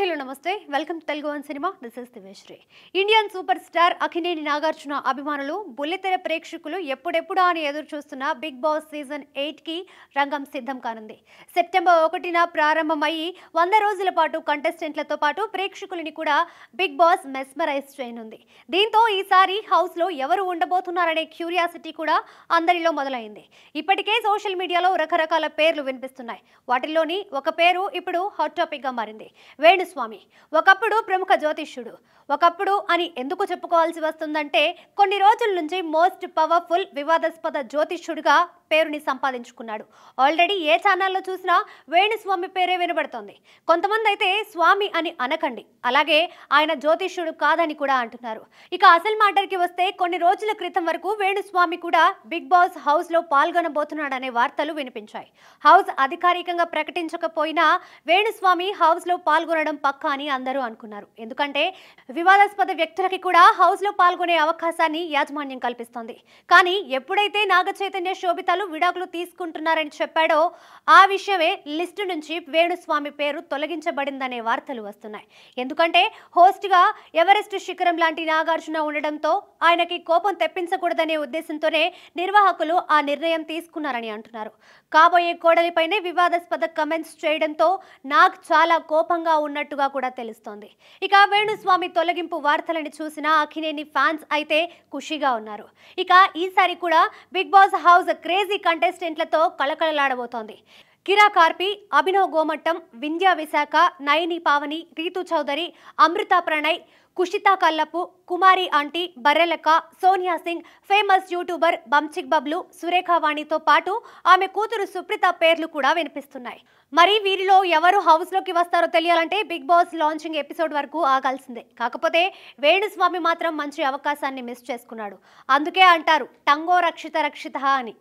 hello namaste welcome to Telugu one cinema this is దివేశ్రీ Indian super star Akkineni Nagarjuna అభిమానులు బుల్లితెర ప్రేక్షకులు ఎప్పుడెప్పుడా అని ఎదురు చూస్తున్న బిగ్ బాస్ సీజన్ ఎయిట్కి రంగం సిద్ధం కానుంది సెప్టెంబర్ ఒకటిన ప్రారంభమయ్యి వంద రోజుల పాటు కంటెస్టెంట్లతో పాటు ప్రేక్షకులని కూడా బిగ్ బాస్ మెస్మరైజ్ చేయనుంది దీంతో ఈసారి హౌస్లో ఎవరు ఉండబోతున్నారనే క్యూరియాసిటీ కూడా అందరిలో మొదలైంది ఇప్పటికే సోషల్ మీడియాలో రకరకాల పేర్లు వినిపిస్తున్నాయి వాటిల్లోని ఒక పేరు ఇప్పుడు హాట్ టాపిక్గా మారింది వేణు స్వామి ఒకప్పుడు ప్రముఖ జ్యోతిష్యుడు ఒకప్పుడు అని ఎందుకు చెప్పుకోవాల్సి వస్తుందంటే కొన్ని రోజుల నుంచి మోస్ట్ పవర్ఫుల్ వివాదాస్పద జ్యోతిష్యుడిగా పేరుని సంపాదించుకున్నాడు ఆల్రెడీ ఏ ఛానల్లో చూసినా వేణుస్వామి పేరే వినబడుతోంది కొంతమంది అయితే స్వామి అని అనకండి అలాగే ఆయన జ్యోతిష్యుడు కాదని కూడా అంటున్నారు ఇక అసలు మాటకి వస్తే కొన్ని రోజుల క్రితం వరకు వేణుస్వామి కూడా బిగ్ బాస్ హౌస్లో పాల్గొనబోతున్నాడనే వార్తలు వినిపించాయి హౌస్ అధికారికంగా ప్రకటించకపోయినా వేణుస్వామి హౌస్లో పాల్గొనడం పక్కా అని అందరూ అనుకున్నారు ఎందుకంటే వివాదాస్పద వ్యక్తులకి కూడా హౌస్లో పాల్గొనే అవకాశాన్ని యాజమాన్యం కల్పిస్తోంది కానీ ఎప్పుడైతే నాగ చైతన్య శోభిత కుటుంబాలు విడాకులు తీసుకుంటున్నారని చెప్పాడో ఆ విషయమే లిస్టు నుంచి వేణుస్వామి పేరు తొలగించబడిందనే వార్తలు వస్తున్నాయి ఎందుకంటే హోస్ట్గా ఎవరెస్ట్ శిఖరం లాంటి నాగార్జున ఉండడంతో ఆయనకి కోపం తెప్పించకూడదనే ఉద్దేశంతోనే నిర్వాహకులు ఆ నిర్ణయం తీసుకున్నారని అంటున్నారు కాబోయే కోడలిపైనే వివాదాస్పద కమెంట్స్ చేయడంతో నాగ్ చాలా కోపంగా ఉన్నట్టుగా కూడా తెలుస్తోంది ఇక వేణుస్వామి తొలగింపు వార్తలను చూసిన అఖినేని ఫ్యాన్స్ అయితే ఖుషిగా ఉన్నారు ఇక ఈసారి కూడా big boss house craze crazy కంటెస్టెంట్లతో కలకలలాడబోతోంది కిరా కార్పి Abhinav Gomatam Vindhya Vishakha Nayani Pavani Rithu Chowdary Amrutha Pranay Kushitha Kallapu Kumari aunty Barrelakka Sonia Singh famous youtuber Bunchik Bablu సురేఖావాణితో పాటు ఆమె కూతురు సుప్రీత పేర్లు కూడా వినిపిస్తున్నాయి మరి వీరిలో ఎవరు హౌస్లోకి వస్తారో తెలియాలంటే బిగ్ బాస్ లాంచింగ్ ఎపిసోడ్ వరకు ఆగాల్సిందే కాకపోతే వేణుస్వామి మాత్రం మంచి అవకాశాన్ని మిస్ చేసుకున్నాడు అందుకే అంటారు టంగో రక్షిత రక్షిత అని